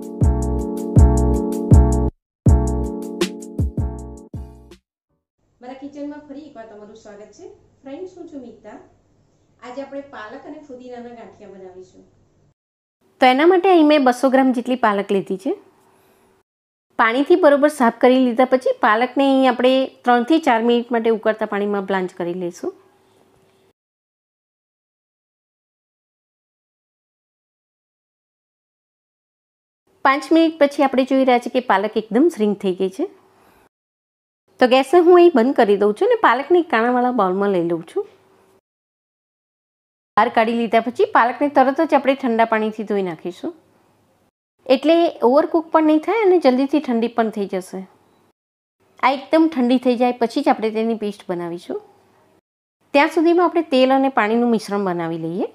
તો એના માટે અહીં મેં બસો ગ્રામ જેટલી પાલક લીધી છે પાણીથી બરોબર સાફ કરી લીધા પછી પાલકને અહીં આપણે ત્રણથી ચાર મિનિટ માટે ઉકળતા પાણીમાં બ્લાન્ચ કરી લઈશું પાંચ મિનિટ પછી આપણે જોઈ રહ્યા છીએ કે પાલક એકદમ શ્રિંક થઈ ગઈ છે તો ગેસને હું અહીં બંધ કરી દઉં છું અને પાલકને એક કાણાવાળા બાઉલમાં લઈ લઉં છું બહાર કાઢી લીધા પછી પાલકને તરત જ આપણે ઠંડા પાણીથી ધોઈ નાખીશું એટલે ઓવરકુક પણ નહીં થાય અને જલ્દીથી ઠંડી પણ થઈ જશે આ એકદમ ઠંડી થઈ જાય પછી જ આપણે તેની પેસ્ટ બનાવીશું ત્યાં સુધીમાં આપણે તેલ અને પાણીનું મિશ્રણ બનાવી લઈએ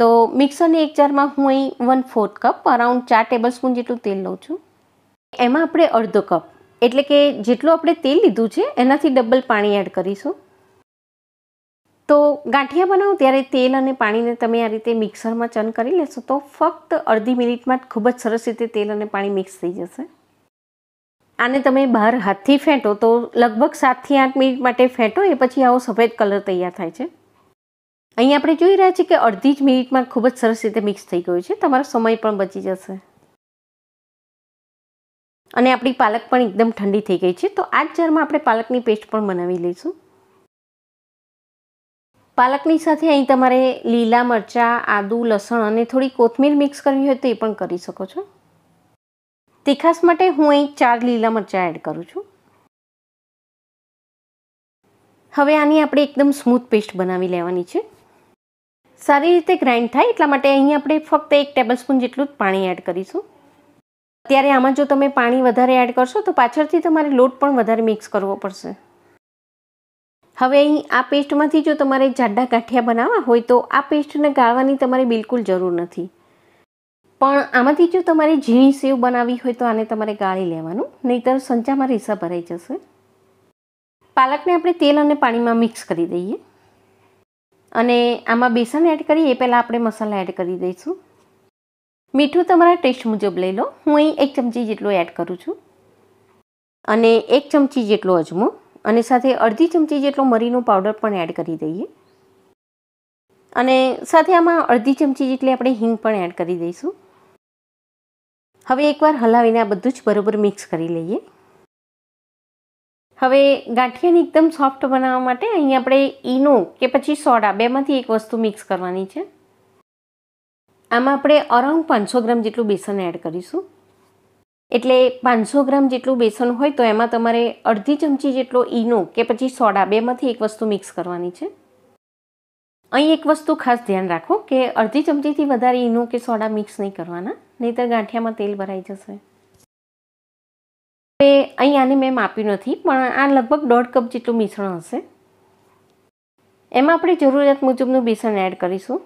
તો મિક્સરની એક જારમાં હું અહીં વન ફોર્થ કપ અરાઉન્ડ ચાર ટેબલ સ્પૂન જેટલું તેલ લઉં છું એમાં આપણે અડધો કપ એટલે કે જેટલું આપણે તેલ લીધું છે એનાથી ડબલ પાણી એડ કરીશું તો ગાંઠિયા બનાવો ત્યારે તેલ અને પાણીને તમે આ રીતે મિક્સરમાં ચન કરી લેશો તો ફક્ત અડધી મિનિટમાં ખૂબ જ સરસ રીતે તેલ અને પાણી મિક્સ થઈ જશે આને તમે બહાર હાથથી ફેંટો તો લગભગ સાતથી આઠ મિનિટ માટે ફેંટો એ પછી આવો સફેદ કલર તૈયાર થાય છે અહીં આપણે જોઈ રહ્યા છીએ કે અડધી જ મિનિટમાં ખૂબ જ સરસ રીતે મિક્સ થઈ ગયું છે તમારો સમય પણ બચી જશે અને આપણી પાલક પણ એકદમ ઠંડી થઈ ગઈ છે તો આ જ જારમાં આપણે પાલકની પેસ્ટ પણ બનાવી લઈશું પાલકની સાથે અહીં તમારે લીલા મરચાં આદુ લસણ અને થોડી કોથમીર મિક્સ કરવી હોય તો એ પણ કરી શકો છો તીખાશ માટે હું અહીં ચાર લીલા મરચાં એડ કરું છું હવે આની આપણે એકદમ સ્મૂથ પેસ્ટ બનાવી લેવાની છે સારી રીતે ગ્રાઇન્ડ થાય એટલા માટે અહીં આપણે ફક્ત એક ટેબલસ્પૂન જેટલું જ પાણી એડ કરીશું અત્યારે આમાં જો તમે પાણી વધારે એડ કરશો તો પાછળથી તમારે લોટ પણ વધારે મિક્સ કરવો પડશે હવે અહીં આ પેસ્ટમાંથી જો તમારે જાડા ગાંઠિયા બનાવવા હોય તો આ પેસ્ટને ગાળવાની તમારે બિલકુલ જરૂર નથી પણ આમાંથી જો તમારે ઝીણી સેવ બનાવવી હોય તો આને તમારે ગાળી લેવાનું નહીંતર સંચામાં રીસા ભરાઈ જશે પાલકને આપણે તેલ અને પાણીમાં મિક્સ કરી દઈએ અને આમાં બેસન એડ કરીએ એ પહેલાં આપણે મસાલા એડ કરી દઈશું મીઠું તમારા ટેસ્ટ મુજબ લઈ લો હું અહીં એક ચમચી જેટલું એડ કરું છું અને એક ચમચી જેટલો અજમો અને સાથે અડધી ચમચી જેટલો મરીનો પાવડર પણ એડ કરી દઈએ અને સાથે આમાં અડધી ચમચી જેટલી આપણે હિંગ પણ એડ કરી દઈશું હવે એકવાર હલાવીને આ બધું જ બરાબર મિક્સ કરી લઈએ હવે ગાંઠિયાને એકદમ સોફ્ટ બનાવવા માટે અહીં આપણે ઈનો કે પછી સોડા બેમાંથી એક વસ્તુ મિક્સ કરવાની છે આમાં આપણે અરાઉન્ડ પાંચસો ગ્રામ જેટલું બેસન એડ કરીશું એટલે પાંચસો ગ્રામ જેટલું બેસન હોય તો એમાં તમારે અડધી ચમચી જેટલો ઈનો કે પછી સોડા બેમાંથી એક વસ્તુ મિક્સ કરવાની છે અહીં એક વસ્તુ ખાસ ધ્યાન રાખો કે અડધી ચમચીથી વધારે ઈનો કે સોડા મિક્સ નહીં કરવાના નહીંતર ગાંઠિયામાં તેલ ભરાઈ જશે હવે અહીંયાને મેં માપ્યું નથી પણ આ લગભગ દોઢ કપ જેટલું મિશ્રણ હશે એમાં આપણે જરૂરિયાત મુજબનું બેસન એડ કરીશું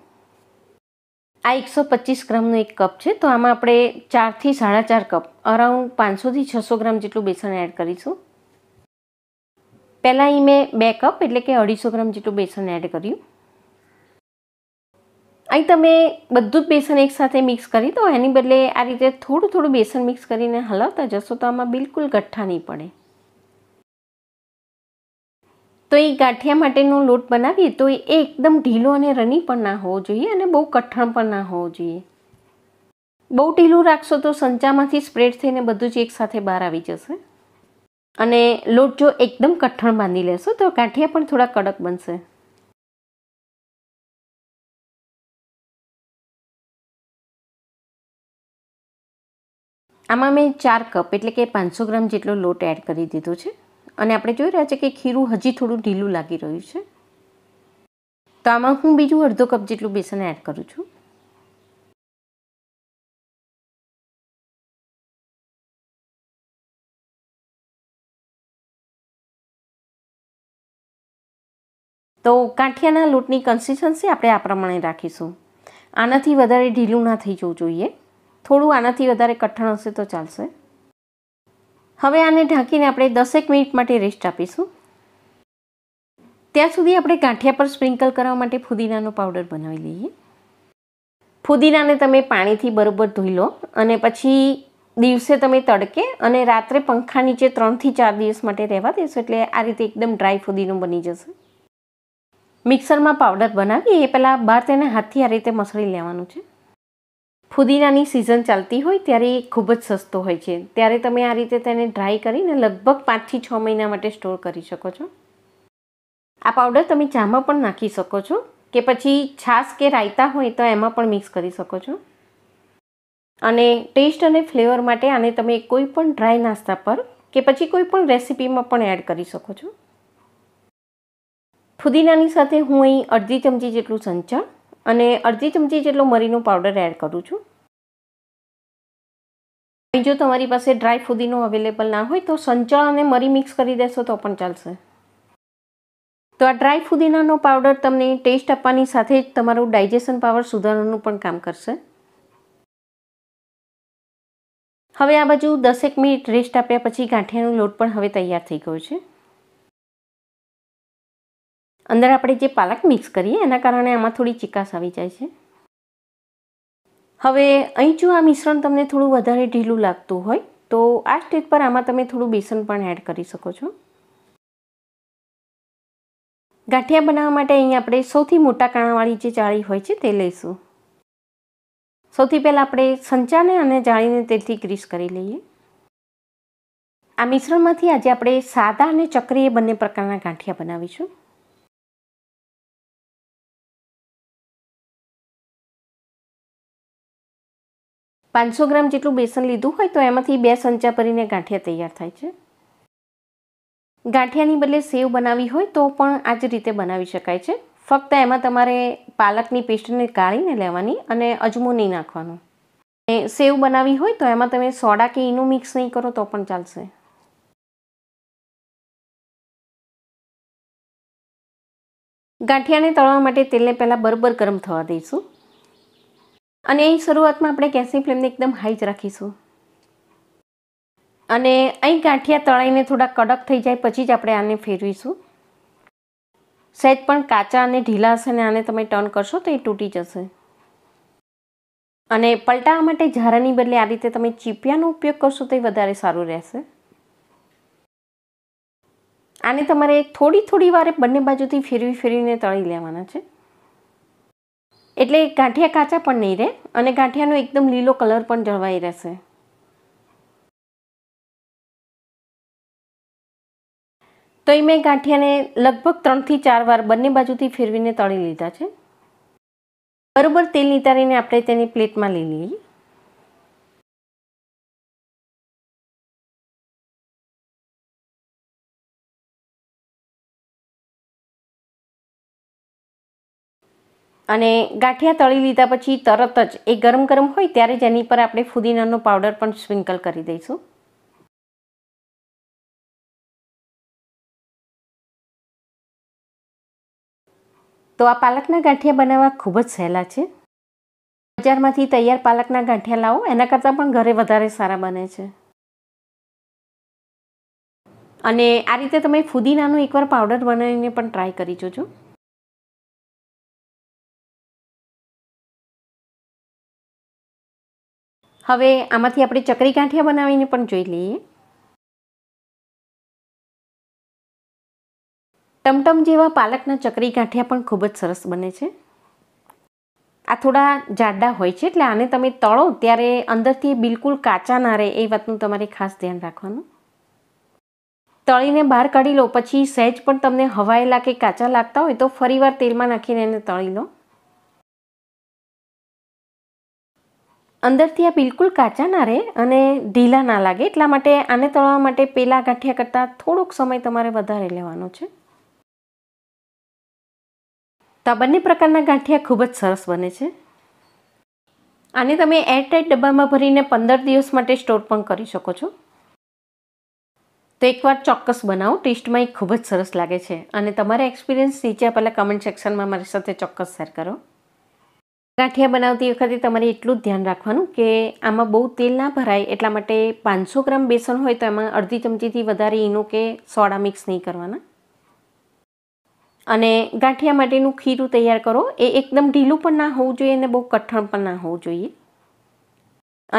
આ એકસો પચીસ ગ્રામનું એક કપ છે તો આમાં આપણે ચારથી સાડા ચાર કપ અરાઉન્ડ પાંચસોથી છસો ગ્રામ જેટલું બેસન એડ કરીશું પહેલાં અહીં મેં બે કપ એટલે કે અઢીસો ગ્રામ જેટલું બેસન એડ કર્યું અહીં તમે બધું જ બેસન એકસાથે મિક્સ કરી દો એની બદલે આ રીતે થોડું થોડું બેસન મિક્સ કરીને હલાવતા જશો તો આમાં બિલકુલ ગઠ્ઠા નહીં પડે તો એ ગાંઠિયા માટેનો લોટ બનાવીએ તો એ એકદમ ઢીલો અને રની પણ ના હોવો જોઈએ અને બહુ કઠણ પણ ના હોવો જોઈએ બહુ ઢીલું રાખશો તો સંચામાંથી સ્પ્રેડ થઈને બધું જ એકસાથે બહાર આવી જશે અને લોટ જો એકદમ કઠણ બાંધી લેશો તો ગાંઠિયા પણ થોડા કડક બનશે આમાં મેં ચાર કપ એટલે કે પાંચસો ગ્રામ જેટલો લોટ એડ કરી દીધો છે અને આપણે જોઈ રહ્યા છે કે ખીરું હજી થોડું ઢીલું લાગી રહ્યું છે તો આમાં હું બીજું અડધો કપ જેટલું બેસન એડ કરું છું તો કાંઠિયાના લોટની કન્સિસ્ટન્સી આપણે આ પ્રમાણે રાખીશું આનાથી વધારે ઢીલું ના થઈ જવું જોઈએ થોડું આનાથી વધારે કઠણ હશે તો ચાલશે હવે આને ઢાંકીને આપણે દસેક મિનિટ માટે રેસ્ટ આપીશું ત્યાં સુધી આપણે ગાંઠિયા પર સ્પ્રિંકલ કરવા માટે ફુદીનાનો પાવડર બનાવી લઈએ ફુદીનાને તમે પાણીથી બરાબર ધોઈ લો અને પછી દિવસે તમે તડકે અને રાત્રે પંખા નીચે ત્રણથી ચાર દિવસ માટે રહેવા દેશો એટલે આ રીતે એકદમ ડ્રાય ફુદીનો બની જશે મિક્સરમાં પાવડર બનાવીએ એ પહેલાં બહાર તેને હાથથી આ રીતે મસળી લેવાનું છે ફુદીનાની સિઝન ચાલતી હોય ત્યારે એ ખૂબ જ સસ્તો હોય છે ત્યારે તમે આ રીતે તેને ડ્રાય કરીને લગભગ પાંચથી છ મહિના માટે સ્ટોર કરી શકો છો આ પાવડર તમે ચામાં પણ નાખી શકો છો કે પછી છાશ કે રાયતા હોય તો એમાં પણ મિક્સ કરી શકો છો અને ટેસ્ટ અને ફ્લેવર માટે આને તમે કોઈ પણ ડ્રાય નાસ્તા પર કે પછી કોઈ પણ રેસિપીમાં પણ એડ કરી શકો છો ફુદીનાની સાથે હું અહીં અડધી ચમચી જેટલું સંચળ અને અડધી ચમચી જેટલો મરીનો પાવડર એડ કરું છું જો તમારી પાસે ડ્રાય ફુદીનો અવેલેબલ ના હોય તો સંચળ અને મરી મિક્સ કરી દેશો તો પણ ચાલશે તો આ ડ્રાય ફુદીનાનો પાવડર તમને ટેસ્ટ આપવાની સાથે જ તમારું ડાયજેશન પાવર સુધારવાનું પણ કામ કરશે હવે આ બાજુ દસેક મિનિટ રેસ્ટ આપ્યા પછી ગાંઠિયાનો લોટ પણ હવે તૈયાર થઈ ગયો છે અંદર આપણે જે પાલક મિક્સ કરીએ એના કારણે આમાં થોડી ચિકાસ આવી જાય છે હવે અહીં જો આ મિશ્રણ તમને થોડું વધારે ઢીલું લાગતું હોય તો આ સ્ટેજ પર આમાં તમે થોડું બેસન પણ એડ કરી શકો છો ગાંઠિયા બનાવવા માટે અહીં આપણે સૌથી મોટા કાણાવાળી જે ચાળી હોય છે તે લઈશું સૌથી પહેલાં આપણે સંચાને અને જાળીને તેલથી ગ્રીસ કરી લઈએ આ મિશ્રણમાંથી આજે આપણે સાદા અને ચક્રીય બંને પ્રકારના ગાંઠિયા બનાવીશું પાંચસો ગ્રામ જેટલું બેસન લીધું હોય તો એમાંથી બે સંચા ભરીને ગાંઠિયા તૈયાર થાય છે ગાંઠિયાની બદલે સેવ બનાવી હોય તો પણ આ જ રીતે બનાવી શકાય છે ફક્ત એમાં તમારે પાલકની પેસ્ટને કાઢીને લેવાની અને અજમો નહીં નાખવાનો અને સેવ બનાવી હોય તો એમાં તમે સોડા કે ઈનો મિક્સ નહીં કરો તો પણ ચાલશે ગાંઠિયાને તળવા માટે તેલને પહેલાં બરબર ગરમ થવા દઈશું અને શરૂઆતમાં આપણે ગેસની ફ્લેમને એકદમ હાઈ જ રાખીશું અને અહીં ગાંઠિયા તળાઈને થોડા કડક થઈ જાય પછી જ આપણે આને ફેરવીશું સહેજ પણ કાચા અને ઢીલા હશે ને આને તમે ટર્ન કરશો તો એ તૂટી જશે અને પલટાવા માટે ઝારાની બદલે આ રીતે તમે ચીપિયાનો ઉપયોગ કરશો તો એ વધારે સારું રહેશે આને તમારે થોડી થોડી વારે બંને બાજુથી ફેરવી ફેરવીને તળી લેવાના છે એટલે ગાંઠિયા કાચા પણ નહીં રહે અને ગાંઠિયાનો એકદમ લીલો કલર પણ જળવાઈ રહેશે તો એ મેં ગાંઠિયાને લગભગ ત્રણથી ચાર વાર બંને બાજુથી ફેરવીને તળી લીધા છે બરાબર તેલ નિતારીને આપણે તેની પ્લેટમાં લઈ લઈએ અને ગાંઠિયા તળી લીધા પછી તરત જ એ ગરમ ગરમ હોય ત્યારે જેની પર આપણે ફુદીનાનો પાવડર પણ સ્પ્રિંકલ કરી દઈશું તો આ પાલકના ગાંઠિયા બનાવવા ખૂબ જ સહેલા છે બજારમાંથી તૈયાર પાલકના ગાંઠિયા લાવો એના કરતાં પણ ઘરે વધારે સારા બને છે અને આ રીતે તમે ફુદીનાનો એકવાર પાવડર બનાવીને પણ ટ્રાય કરી જોજો હવે આમાંથી આપણે ચકરી ગાંઠિયા બનાવીને પણ જોઈ લઈએ ટમટમ જેવા પાલકના ચકરી ગાંઠિયા પણ ખૂબ જ સરસ બને છે આ થોડા જાડા હોય છે એટલે આને તમે તળો ત્યારે અંદરથી બિલકુલ કાચા ના રહે એ વાતનું તમારે ખાસ ધ્યાન રાખવાનું તળીને બહાર કાઢી લો પછી સહેજ પણ તમને હવાયેલા કે કાચા લાગતા હોય તો ફરીવાર તેલમાં નાખીને એને તળી લો અંદરથી આ બિલકુલ કાચા ના રહે અને ઢીલા ના લાગે એટલા માટે આને તળવા માટે પેલા ગાંઠિયા કરતાં થોડોક સમય તમારે વધારે લેવાનો છે તો આ બંને પ્રકારના ગાંઠિયા ખૂબ જ સરસ બને છે આને તમે એરટાઈટ ડબ્બામાં ભરીને પંદર દિવસ માટે સ્ટોર પણ કરી શકો છો તો એકવાર ચોક્કસ બનાવો ટેસ્ટમાં એ ખૂબ જ સરસ લાગે છે અને તમારા એક્સપિરિયન્સ નીચે પહેલાં કમેન્ટ સેક્શનમાં મારી સાથે ચોક્કસ શેર કરો ગાંઠિયા બનાવતી વખતે તમારે એટલું જ ધ્યાન રાખવાનું કે આમાં બહુ તેલ ના ભરાય એટલા માટે પાંચસો ગ્રામ બેસન હોય તો એમાં અડધી ચમચીથી વધારે ઈનો કે સોડા મિક્સ નહીં કરવાના અને ગાંઠિયા માટેનું ખીરું તૈયાર કરો એ એકદમ ઢીલું પણ ના હોવું જોઈએ અને બહુ કઠણ પણ ના હોવું જોઈએ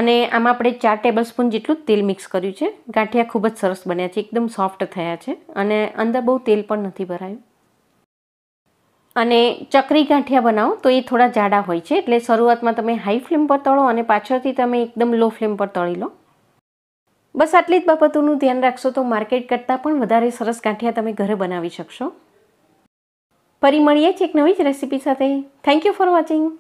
અને આમાં આપણે ચાર ટેબલ સ્પૂન જેટલું તેલ મિક્સ કર્યું છે ગાંઠિયા ખૂબ જ સરસ બન્યા છે એકદમ સોફ્ટ થયા છે અને અંદર બહુ તેલ પણ નથી ભરાયું અને ચકરી ગાંઠિયા બનાવો તો એ થોડા જાડા હોય છે એટલે શરૂઆતમાં તમે હાઈ ફ્લેમ પર તળો અને પાછળથી તમે એકદમ લો ફ્લેમ પર તળી લો બસ આટલી જ બાબતોનું ધ્યાન રાખશો તો માર્કેટ કરતાં પણ વધારે સરસ ગાંઠિયા તમે ઘરે બનાવી શકશો ફરી મળીએ છીએ એક નવી જ રેસીપી સાથે થેન્ક યુ ફોર વોચિંગ